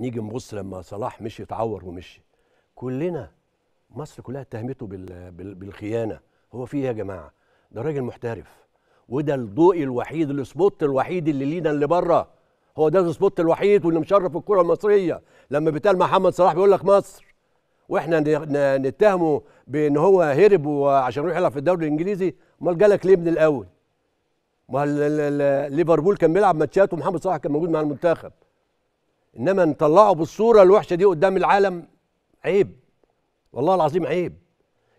نيجي نبص لما صلاح مشي اتعور ومشي كلنا مصر كلها اتهمته بالخيانه هو في ايه يا جماعه ده راجل محترف وده الضوء الوحيد السبوت الوحيد اللي لينا اللي بره هو ده السبوت الوحيد واللي مشرف الكره المصريه لما بيتقال محمد صلاح بيقول لك مصر واحنا نتهمه بان هو هرب وعشان يروح يلعب في الدوري الانجليزي امال جالك ليه من الاول ما ليفربول كان بيلعب ماتشات ومحمد صلاح كان موجود مع المنتخب انما نطلعه بالصوره الوحشه دي قدام العالم عيب والله العظيم عيب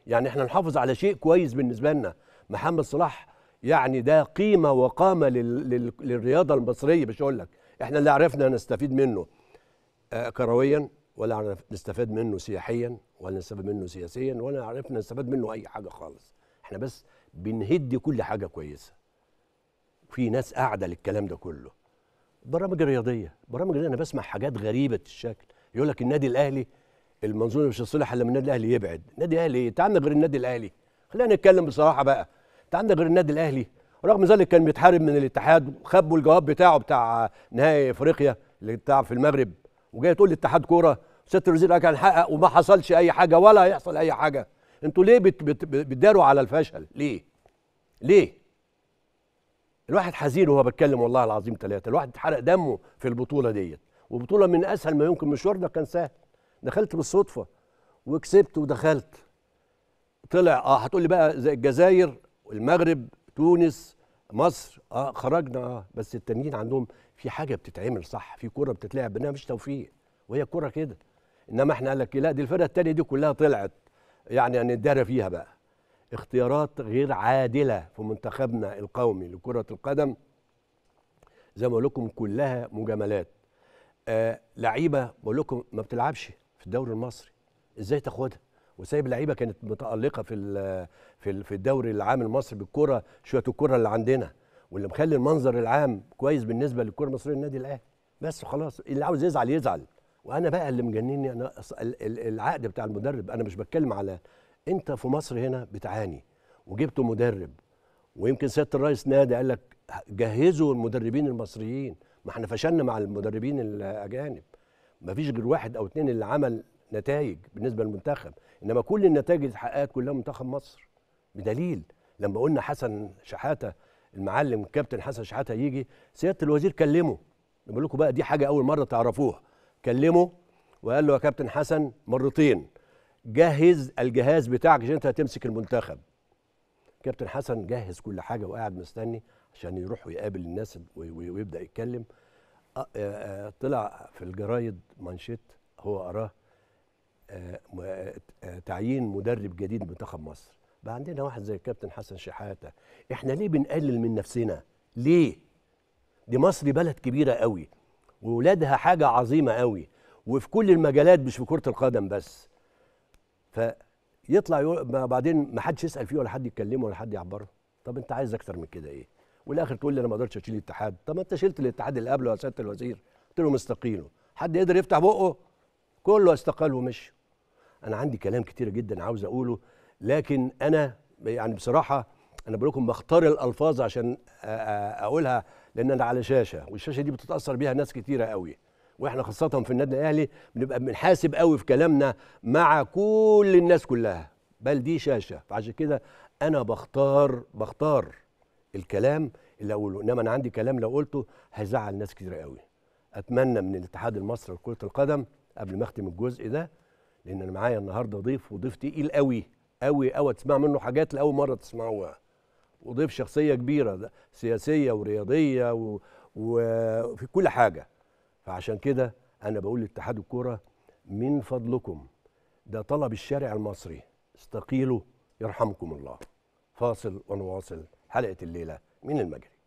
يعني احنا نحافظ على شيء كويس بالنسبه لنا محمد صلاح يعني ده قيمه وقامه للرياضه المصريه مش اقول لك احنا اللي عرفنا نستفيد منه آه، كرويا ولا نستفاد منه سياحيا ولا نستفاد منه سياسيا ولا عرفنا نستفاد منه اي حاجه خالص احنا بس بنهدي كل حاجه كويسه في ناس قاعده للكلام ده كله برامج رياضيه برامج رياضيه انا بسمع حاجات غريبه الشكل يقول لك النادي الاهلي المنظومه مش هتصلح الا من النادي الاهلي يبعد النادي الاهلي ايه انت عندك غير النادي الاهلي خلينا نتكلم بصراحه بقى انت عندك غير النادي الاهلي رغم ذلك كان بيتحارب من الاتحاد وخبوا الجواب بتاعه بتاع نهائي افريقيا اللي بتاع في المغرب وجاي تقول الاتحاد كوره سياده الوزير كان حقق وما حصلش اي حاجه ولا هيحصل اي حاجه انتوا ليه بتداروا على الفشل ليه ليه الواحد حزين وهو بتكلم والله العظيم ثلاثه الواحد اتحرق دمه في البطوله ديت وبطوله من اسهل ما يمكن مشوارنا كان سهل دخلت بالصدفه وكسبت ودخلت طلع اه هتقول لي بقى زي الجزائر المغرب تونس مصر اه خرجنا اه بس التانيين عندهم في حاجه بتتعمل صح في كوره بتتلعب انها مش توفيق وهي كوره كده انما احنا قال لك إيه، لا دي الفرقه التانيه دي كلها طلعت يعني هندارى يعني فيها بقى اختيارات غير عادله في منتخبنا القومي لكره القدم زي ما بقول لكم كلها مجاملات آه لعيبه بقول لكم ما بتلعبش في الدوري المصري ازاي تاخدها وسايب لعيبه كانت متالقه في في في الدوري العام المصري بالكره شويه الكره اللي عندنا واللي مخلي المنظر العام كويس بالنسبه للكره المصريه النادي الاهلي بس خلاص اللي عاوز يزعل يزعل وانا بقى اللي مجنني انا العقد بتاع المدرب انا مش بتكلم على انت في مصر هنا بتعاني وجبت مدرب ويمكن سياده الرئيس نادى قال لك جهزوا المدربين المصريين ما احنا فشلنا مع المدربين الاجانب ما فيش غير واحد او اتنين اللي عمل نتائج بالنسبه للمنتخب انما كل النتائج اللي اتحققت كلها منتخب مصر بدليل لما قلنا حسن شحاته المعلم كابتن حسن شحاته يجي سياده الوزير كلمه بقول لكم بقى دي حاجه اول مره تعرفوها كلمه وقال له يا كابتن حسن مرتين جهز الجهاز بتاعك عشان انت هتمسك المنتخب كابتن حسن جهز كل حاجه وقاعد مستني عشان يروح ويقابل الناس ويبدا يتكلم آه، آه، آه، طلع في الجرايد مانشيت هو قراه تعيين مدرب جديد منتخب مصر بقى عندنا واحد زي الكابتن حسن شحاته احنا ليه بنقلل من نفسنا ليه دي مصر بلد كبيره قوي وولادها حاجه عظيمه قوي وفي كل المجالات مش في كره القدم بس فيطلع يقول بعدين ما حدش يسال فيه ولا حد يتكلمه ولا حد يعبره طب انت عايز اكتر من كده ايه والاخر تقول لي انا ما اقدرش اشيل الاتحاد طب ما انت شلت الاتحاد اللي قبله يا سياده الوزير قلت لهم استقيلوا حد قدر يفتح بقه كله استقال ومشي انا عندي كلام كتير جدا عاوز اقوله لكن انا يعني بصراحه انا بقول لكم بختار الالفاظ عشان اقولها لان انا على شاشه والشاشه دي بتتاثر بيها ناس كتيره قوي واحنا خاصه في النادي الاهلي بنبقى بنحاسب قوي في كلامنا مع كل الناس كلها بل دي شاشه فعشان كده انا بختار بختار الكلام اللي اقوله انما انا عندي كلام لو قلته هيزعل ناس كتير قوي اتمنى من الاتحاد المصري لكره القدم قبل ما اختم الجزء ده لان انا معايا النهارده ضيف وضيف تقيل قوي قوي قوي تسمع منه حاجات لاول مره تسمعوها وضيف شخصيه كبيره سياسيه ورياضيه و... وفي كل حاجه فعشان كده انا بقول لاتحاد الكوره من فضلكم ده طلب الشارع المصري استقيلوا يرحمكم الله فاصل ونواصل حلقه الليله من المجري